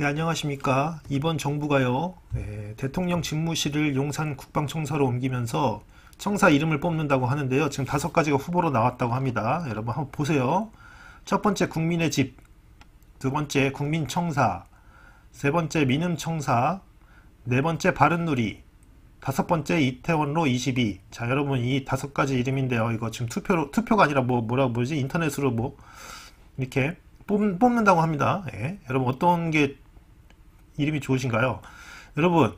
네, 안녕하십니까. 이번 정부가요, 네, 대통령 집무실을 용산 국방청사로 옮기면서 청사 이름을 뽑는다고 하는데요. 지금 다섯 가지가 후보로 나왔다고 합니다. 여러분 한번 보세요. 첫 번째 국민의 집, 두 번째 국민청사, 세 번째 민음청사, 네 번째 바른누리, 다섯 번째 이태원로 22. 자, 여러분 이 다섯 가지 이름인데요. 이거 지금 투표로, 투표가 아니라 뭐, 뭐라고 뭐지? 인터넷으로 뭐, 이렇게 뽑, 는다고 합니다. 예. 여러분 어떤 게 이름이 좋으신가요? 여러분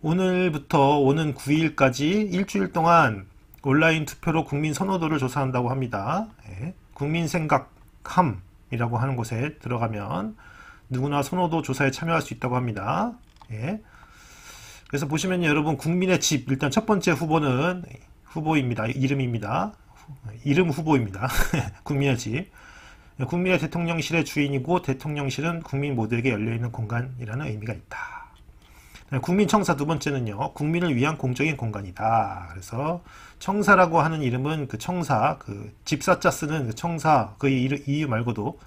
오늘부터 오는 9일까지 일주일 동안 온라인 투표로 국민 선호도를 조사한다고 합니다. 예, 국민 생각함이라고 하는 곳에 들어가면 누구나 선호도 조사에 참여할 수 있다고 합니다. 예, 그래서 보시면 여러분 국민의 집 일단 첫 번째 후보는 후보입니다. 이름입니다. 이름 후보입니다. 국민의 집. 국민의 대통령실의 주인이고 대통령실은 국민 모두에게 열려있는 공간이라는 의미가 있다. 국민청사 두 번째는요. 국민을 위한 공적인 공간이다. 그래서 청사라고 하는 이름은 그 청사, 그 집사자 쓰는 그 청사 그 이유 말고도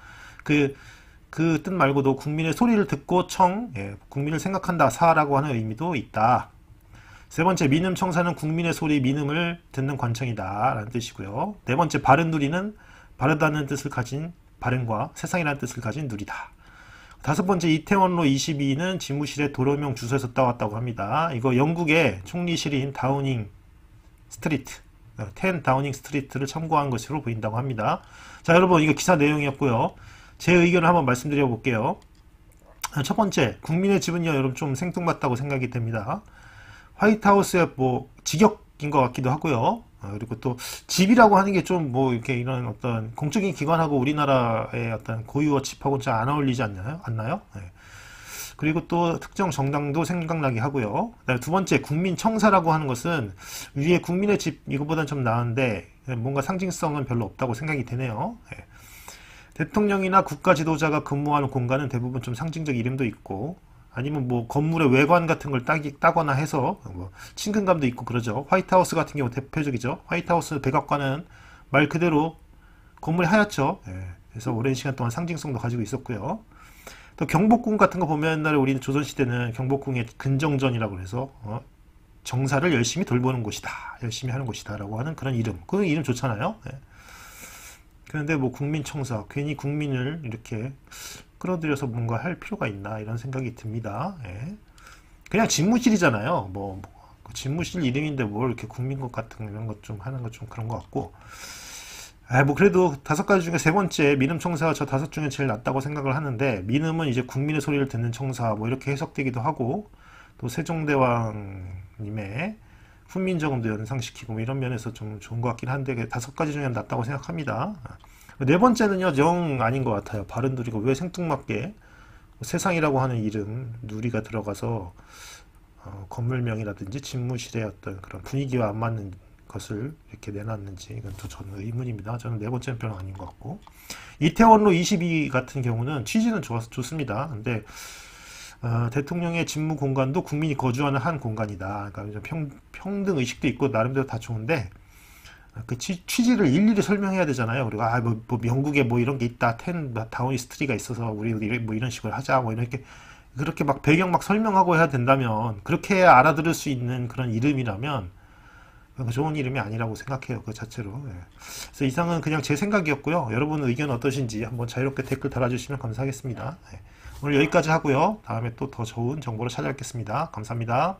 그 그 뜻 말고도 국민의 소리를 듣고 청, 예, 국민을 생각한다, 사라고 하는 의미도 있다. 세 번째, 민음 청사는 국민의 소리, 민음을 듣는 관청이다. 라는 뜻이고요. 네 번째, 바른 누리는 바르다는 뜻을 가진 발음과 세상이라는 뜻을 가진 누리다. 다섯 번째 이태원로 22는 집무실의 도로명 주소에서 따왔다고 합니다. 이거 영국의 총리실인 다우닝 스트리트, 10 다우닝 스트리트를 참고한 것으로 보인다고 합니다. 자, 여러분 이거 기사 내용이었고요. 제 의견을 한번 말씀드려 볼게요. 첫 번째, 국민의 집은요, 여러분 좀 생뚱맞다고 생각이 됩니다. 화이트하우스의 뭐 직역인 것 같기도 하고요. 아, 그리고 또 집이라고 하는 게 좀 뭐 이렇게 이런 어떤 공적인 기관하고 우리나라의 어떤 고유어 집하고는 잘 안 어울리지 않나요? 않나요? 네. 그리고 또 특정 정당도 생각나게 하고요. 그다음에 두 번째 국민청사라고 하는 것은 위에 국민의 집 이거보다는 좀 나은데 뭔가 상징성은 별로 없다고 생각이 되네요. 네. 대통령이나 국가 지도자가 근무하는 공간은 대부분 좀 상징적 이름도 있고 아니면 뭐 건물의 외관 같은 걸 따기, 따거나 해서 뭐 친근감도 있고 그러죠. 화이트하우스 같은 경우 대표적이죠. 화이트하우스 백악관은 말 그대로 건물이 하얗죠. 예, 그래서 오랜 시간 동안 상징성도 가지고 있었고요. 또 경복궁 같은 거 보면 옛날에 우리는 조선시대는 경복궁의 근정전이라고 해서 어, 정사를 열심히 돌보는 곳이다. 열심히 하는 곳이다. 라고 하는 그런 이름. 그 이름 좋잖아요. 예. 그런데 뭐 국민청사, 괜히 국민을 이렇게 끌어들여서 뭔가 할 필요가 있나 이런 생각이 듭니다. 예. 그냥 집무실이잖아요. 뭐, 뭐 그 집무실 이름인데 뭘 이렇게 국민것 같은 이런 것 좀 하는 것 좀 그런 것 같고. 아, 뭐 그래도 다섯 가지 중에 세 번째 민음 청사가 저 다섯 중에 제일 낫다고 생각을 하는데 민음은 이제 국민의 소리를 듣는 청사 뭐 이렇게 해석되기도 하고 또 세종대왕님의 훈민정음도 연상시키고 뭐 이런 면에서 좀 좋은 것 같긴 한데 다섯 가지 중에 낫다고 생각합니다. 네 번째는요, 영 아닌 것 같아요. 바른누리가 왜 생뚱맞게 세상이라고 하는 이름, 누리가 들어가서 어, 건물명이라든지 집무실의 어떤 그런 분위기와 안 맞는 것을 이렇게 내놨는지 이건 또 저는 의문입니다. 저는 네 번째는 별로 아닌 것 같고 이태원로 22 같은 경우는 취지는 좋아서 좋습니다. 근데 어, 대통령의 집무 공간도 국민이 거주하는 한 공간이다. 그러니까 평, 평등 의식도 있고 나름대로 다 좋은데 그 취, 지를 일일이 설명해야 되잖아요. 그리고 아뭐 뭐 영국에 뭐, 뭐 이런 게 있다, 텐 뭐 다운히스트리가 있어서 우리 뭐 이런 식으로 하자, 뭐 이렇게 그렇게 막 배경 막 설명하고 해야 된다면 그렇게 알아들을 수 있는 그런 이름이라면 좋은 이름이 아니라고 생각해요. 그 자체로. 예. 그래서 이상은 그냥 제 생각이었고요. 여러분 의견 어떠신지 한번 자유롭게 댓글 달아주시면 감사하겠습니다. 예. 오늘 여기까지 하고요. 다음에 또 더 좋은 정보로 찾아뵙겠습니다. 감사합니다.